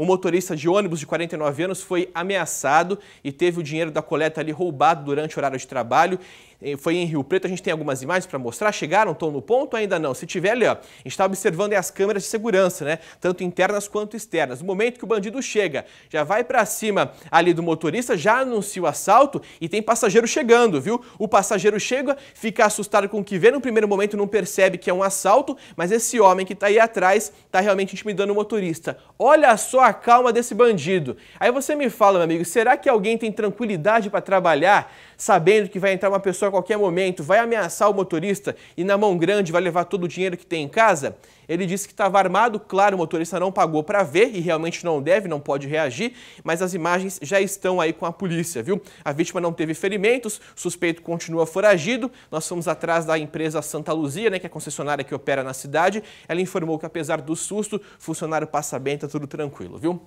O motorista de ônibus de 49 anos foi ameaçado e teve o dinheiro da coleta ali roubado durante o horário de trabalho foi em Rio Preto, a gente tem algumas imagens para mostrar. Chegaram, estão no ponto? Ainda não. Se tiver ali, ó, a gente está observando é as câmeras de segurança, né? Tanto internas quanto externas. No momento que o bandido chega, já vai para cima ali do motorista, já anuncia o assalto e tem passageiro chegando, viu? O passageiro chega, fica assustado com o que vê no primeiro momento, não percebe que é um assalto, mas esse homem que está aí atrás está realmente intimidando o motorista. Olha só a calma desse bandido. Aí você me fala, meu amigo, será que alguém tem tranquilidade para trabalhar sabendo que vai entrar uma pessoa a qualquer momento, vai ameaçar o motorista e na mão grande vai levar todo o dinheiro que tem em casa? Ele disse que estava armado, claro, o motorista não pagou para ver e realmente não deve, não pode reagir, mas as imagens já estão aí com a polícia, viu? A vítima não teve ferimentos, suspeito continua foragido. Nós fomos atrás da empresa Santa Luzia, né, que é a concessionária que opera na cidade. Ela informou que apesar do susto, funcionário passa bem, tá tudo tranquilo, viu?